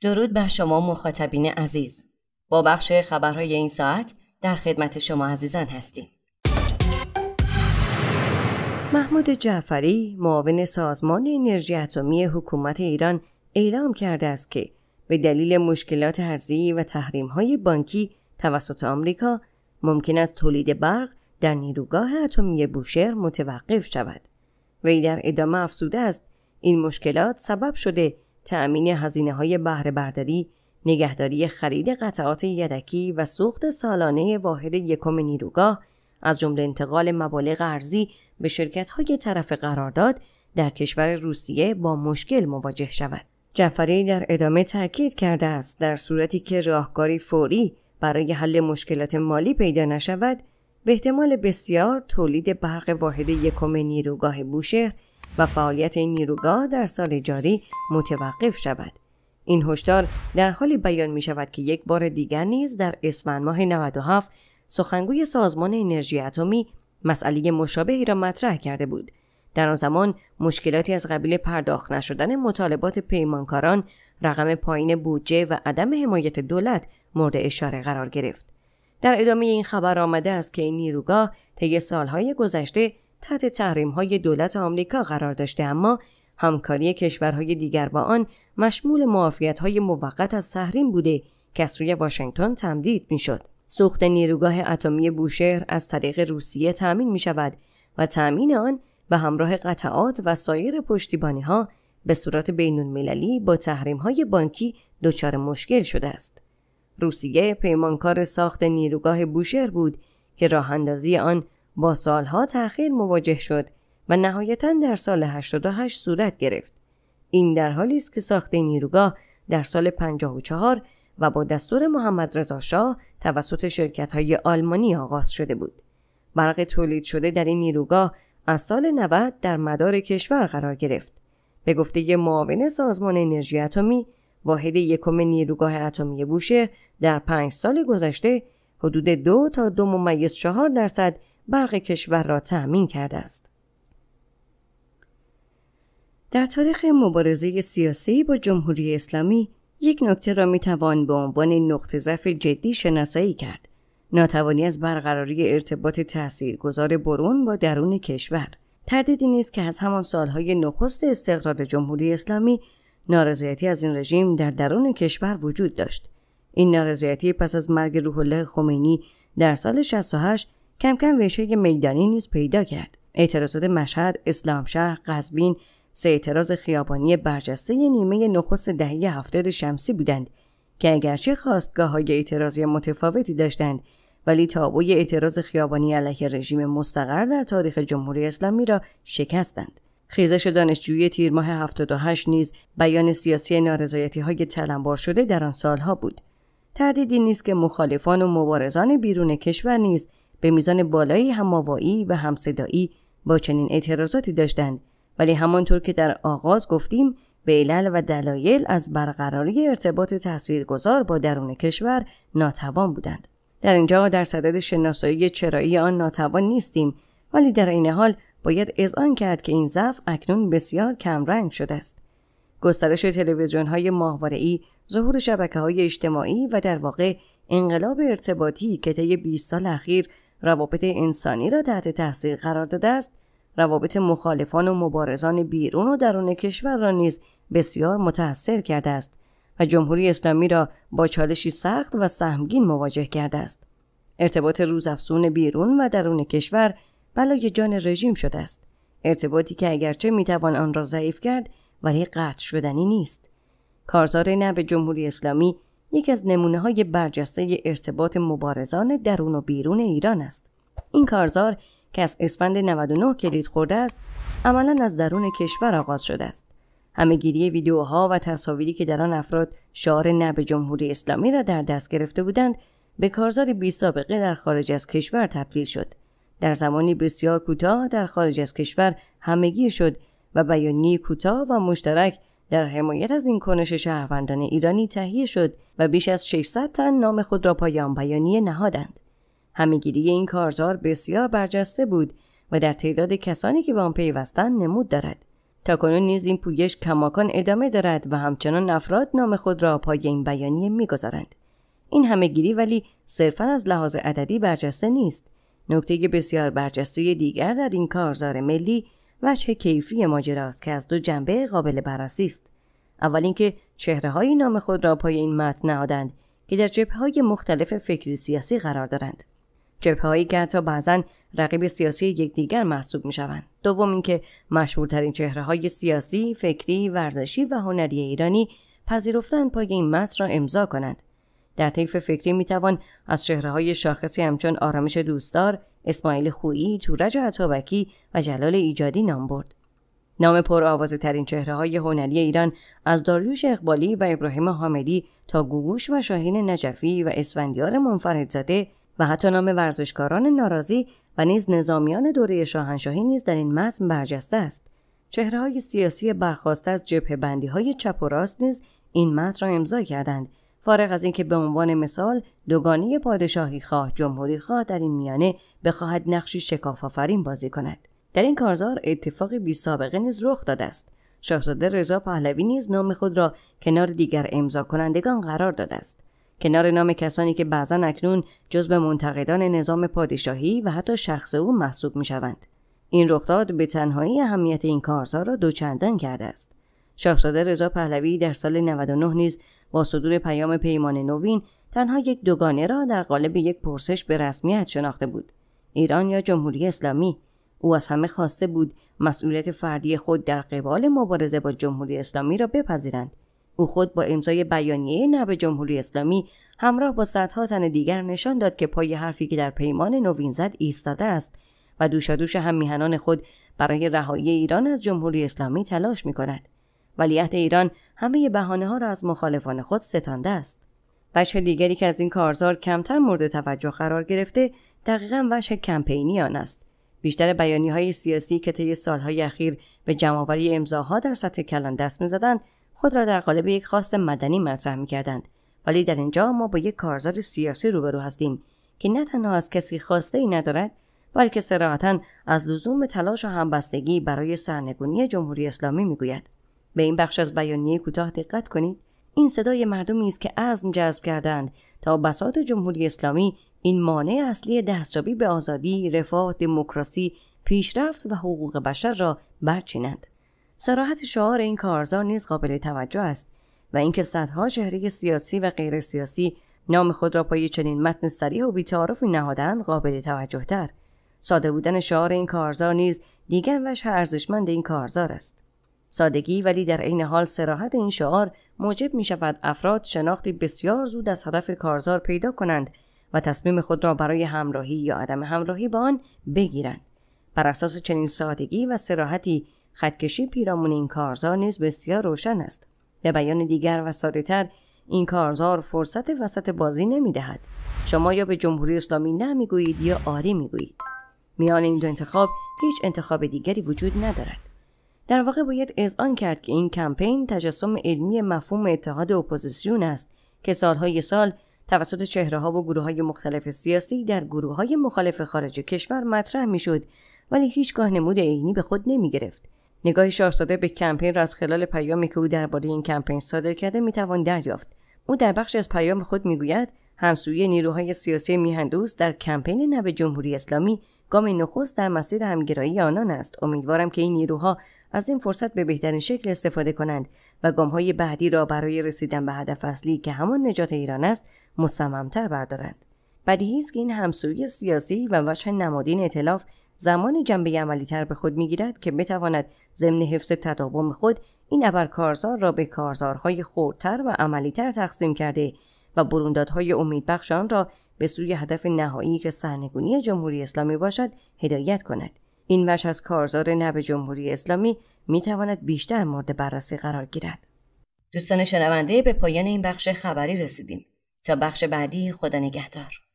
درود بر شما مخاطبین عزیز با بخش خبرهای این ساعت در خدمت شما عزیزان هستیم محمود جعفری معاون سازمان انرژی اتمی حکومت ایران اعلام کرده است که به دلیل مشکلات ارزی و تحریم‌های بانکی توسط آمریکا ممکن است تولید برق در نیروگاه اتمی بوشهر متوقف شود وی در ادامه افزوده است این مشکلات سبب شده تأمین هزینه های بهره برداری، نگهداری خرید قطعات یدکی و سوخت سالانه واحد یکم نیروگاه از جمله انتقال مبالغ ارزی به شرکت های طرف قرارداد در کشور روسیه با مشکل مواجه شود. جعفری در ادامه تاکید کرده است در صورتی که راهکاری فوری برای حل مشکلات مالی پیدا نشود به احتمال بسیار تولید برق واحد یکم نیروگاه بوشهر و فعالیت این نیروگاه در سال جاری متوقف شود این هشدار در حالی بیان می شود که یک بار دیگر نیز در اسفند ماه 97 سخنگوی سازمان انرژی اتمی مسئله مشابهی را مطرح کرده بود در آن زمان مشکلاتی از قبیل پرداخت نشدن مطالبات پیمانکاران رقم پایین بودجه و عدم حمایت دولت مورد اشاره قرار گرفت در ادامه این خبر آمده است که این نیروگاه طی سالهای گذشته تحت تحریم های دولت آمریکا قرار داشته اما همکاری کشورهای دیگر با آن مشمول معافیت های موقت از تحریم بوده که از سوی واشنگتن تمدید شد سوخت نیروگاه اتمی بوشهر از طریق روسیه تأمین می شود و تامین آن به همراه قطعات و سایر پشتیبانی ها به صورت بین با تحریم های بانکی دچار مشکل شده است. روسیه پیمانکار ساخت نیروگاه بوشهر بود که راه اندازی آن با سالها تأخیر مواجه شد و نهایتا در سال 88 صورت گرفت. این در حالی است که ساخت نیروگاه در سال 54 و با دستور محمد رضا شاه توسط شرکت های آلمانی آغاز شده بود. برق تولید شده در این نیروگاه از سال 90 در مدار کشور قرار گرفت. به گفته معاون سازمان انرژی اتمی، واحد یکم نیروگاه اتمی بوشهر در پنج سال گذشته حدود دو تا دو ممیز چهار درصد برق کشور را تأمین کرده است. در تاریخ مبارزه سیاسی با جمهوری اسلامی یک نکته را توان به عنوان نقطه ضعف جدی شناسایی کرد ناتوانی از برقراری ارتباط تاثیرگذار برون با درون کشور تردیدی نیست که از همان سالهای نخست استقرار جمهوری اسلامی نارضایتی از این رژیم در درون کشور وجود داشت این نارضایتی پس از مرگ روح الله خمینی در سال 68 کم کم ریشه میدانی نیز پیدا کرد اعتراضات مشهد اسلام شهر قزوین سه اعتراض خیابانی برجسته نیمه نخست دهه هفتاد شمسی بودند که اگرچه خواستگاه های اعتراضی متفاوتی داشتند ولی تابوی اعتراض خیابانی علیه رژیم مستقر در تاریخ جمهوری اسلامی را شکستند خیزش دانشجویی تیر ماه 78 نیز بیان سیاسی نارضایتی های تلمبار شده در آن سالها بود تردیدی نیست که مخالفان و مبارزان بیرون کشور نیز به میزان بالایی هماوایی و همصدایی با چنین اعتراضاتی داشتند ولی همانطور که در آغاز گفتیم به علل و دلایل از برقراری ارتباط تاثیرگذار با درون کشور ناتوان بودند در اینجا در صدد شناسایی چرایی آن ناتوان نیستیم ولی در این حال باید اذعان کرد که این ضعف اکنون بسیار کمرنگ شده است گسترش تلویزیون های ظهور شبکه های اجتماعی و در واقع انقلاب ارتباطی که طی 20 سال اخیر روابط انسانی را تحت تحصیل قرار داده است روابط مخالفان و مبارزان بیرون و درون کشور را نیز بسیار متأثر کرده است و جمهوری اسلامی را با چالشی سخت و سهمگین مواجه کرده است ارتباط روزافزون بیرون و درون کشور بلای جان رژیم شده است ارتباطی که اگرچه میتوان آن را ضعیف کرد ولی قطع شدنی نیست کارزار نه به جمهوری اسلامی یکی از نمونه های برجسته ارتباط مبارزان درون و بیرون ایران است. این کارزار که از اسفند 99 کلید خورده است عملا از درون کشور آغاز شده است گیری ویدیوها و تصاویری که در آن افراد شعار نه به جمهوری اسلامی را در دست گرفته بودند به کارزار بی سابقه در خارج از کشور تبدیل شد در زمانی بسیار کوتاه در خارج از کشور همگیر شد و بیانیه کوتاه و مشترک در حمایت از این کنش شهروندان ایرانی تهیه شد و بیش از 600 تن نام خود را پایان بیانیه نهادند. همگیری این کارزار بسیار برجسته بود و در تعداد کسانی که به آن پیوستند نمود دارد. تاکنون نیز این پویش کماکان ادامه دارد و همچنان افراد نام خود را پای این بیانیه میگذارند این همهگیری ولی صرفا از لحاظ عددی برجسته نیست نکته بسیار برجسته دیگر در این کارزار ملی وجه کیفی است که از دو جنبه قابل بررسی است اول اینکه چهره های نام خود را پای این متن نهادند که در جبه های مختلف فکری سیاسی قرار دارند جبه هایی که حتی بعضا رقیب سیاسی یکدیگر محسوب می شوند دوم اینکه مشهورترین چهره های سیاسی فکری ورزشی و هنری ایرانی پذیرفتن پای این متن را امضا کنند در طیف فکری میتوان از چهره های شاخصی همچون آرامش دوستدار اسماعیل خویی، تورج عطابکی و جلال ایجادی نام برد. نام پر آوازه ترین چهره های هنری ایران از داریوش اقبالی و ابراهیم حامدی تا گوگوش و شاهین نجفی و اسفندیار منفردزاده و حتی نام ورزشکاران ناراضی و نیز نظامیان دوره شاهنشاهی نیز در این متن برجسته است. چهره های سیاسی برخواسته از جبه بندی های چپ و راست نیز این متن را امضا کردند فارغ از اینکه به عنوان مثال دوگانی پادشاهی خواه جمهوری خواه در این میانه بخواهد نقشی شکاف بازی کند در این کارزار اتفاق بی سابقه نیز رخ داده است شاهزاده رضا پهلوی نیز نام خود را کنار دیگر امضا کنندگان قرار داده است کنار نام کسانی که بعضا اکنون جز به منتقدان نظام پادشاهی و حتی شخص او محسوب شوند. این رخداد به تنهایی اهمیت این کارزار را دوچندان کرده است شاهزاده رضا پهلوی در سال 99 نیز با صدور پیام پیمان نوین تنها یک دوگانه را در قالب یک پرسش به رسمیت شناخته بود ایران یا جمهوری اسلامی او از همه خواسته بود مسئولیت فردی خود در قبال مبارزه با جمهوری اسلامی را بپذیرند او خود با امضای بیانیه نه جمهوری اسلامی همراه با صدها تن دیگر نشان داد که پای حرفی که در پیمان نوین زد ایستاده است و دوشادوش هم میهنان خود برای رهایی ایران از جمهوری اسلامی تلاش می کند. ولیعهد ایران همه بهانه ها را از مخالفان خود ستانده است وجه دیگری که از این کارزار کمتر مورد توجه قرار گرفته دقیقا وجه کمپینی آن است بیشتر بیانی های سیاسی که طی سالهای اخیر به جمعآوری امضاها در سطح کلان دست میزدند خود را در قالب یک خواست مدنی مطرح میکردند ولی در اینجا ما با یک کارزار سیاسی روبرو هستیم که نه تنها از کسی خواسته ای ندارد بلکه سراحتا از لزوم تلاش و همبستگی برای سرنگونی جمهوری اسلامی میگوید به این بخش از بیانیه کوتاه دقت کنید این صدای مردمی است که عزم جذب کردند تا بساط جمهوری اسلامی این مانع اصلی دستیابی به آزادی رفاه دموکراسی پیشرفت و حقوق بشر را برچینند سراحت شعار این کارزار نیز قابل توجه است و اینکه صدها چهره سیاسی و غیر سیاسی نام خود را پای چنین متن سریح و بیتعارفی نهادن قابل توجه تر. ساده بودن شعار این کارزار نیز دیگر وش ارزشمند این کارزار است. سادگی ولی در عین حال سراحت این شعار موجب می شود افراد شناختی بسیار زود از هدف کارزار پیدا کنند و تصمیم خود را برای همراهی یا عدم همراهی با آن بگیرند. بر اساس چنین سادگی و سراحتی خطکشی پیرامون این کارزار نیز بسیار روشن است. به بیان دیگر و ساده تر این کارزار فرصت وسط بازی نمی دهد. شما یا به جمهوری اسلامی نمی گویید یا آری می گویید. میان این دو انتخاب هیچ انتخاب دیگری وجود ندارد. در واقع باید اذعان کرد که این کمپین تجسم علمی مفهوم اتحاد اپوزیسیون است که سالهای سال توسط چهره ها و گروه های مختلف سیاسی در گروه های مخالف خارج کشور مطرح میشد ولی هیچگاه نمود عینی به خود نمی گرفت. نگاه شاهزاده به کمپین را از خلال پیامی که او درباره این کمپین صادر کرده توان دریافت او در بخش از پیام خود میگوید همسویی نیروهای سیاسی میهندوز در کمپین نو جمهوری اسلامی گام نخست در مسیر همگرایی آنان است امیدوارم که این نیروها از این فرصت به بهترین شکل استفاده کنند و های بعدی را برای رسیدن به هدف اصلی که همان نجات ایران است مصممتر بردارند بدیهی است که این همسویی سیاسی و وجه نمادین اطلاف زمان جنبه تر به خود میگیرد که بتواند ضمن حفظ تداوم خود این ابرکارزار را به کارزارهای خوردتر و عملیتر تقسیم کرده و بروندادهای امیدبخش آن را به سوی هدف نهایی که سرنگونی جمهوری اسلامی باشد هدایت کند این وش از کارزار نب جمهوری اسلامی میتواند بیشتر مورد بررسی قرار گیرد دوستان شنونده به پایان این بخش خبری رسیدیم تا بخش بعدی خدا نگهدار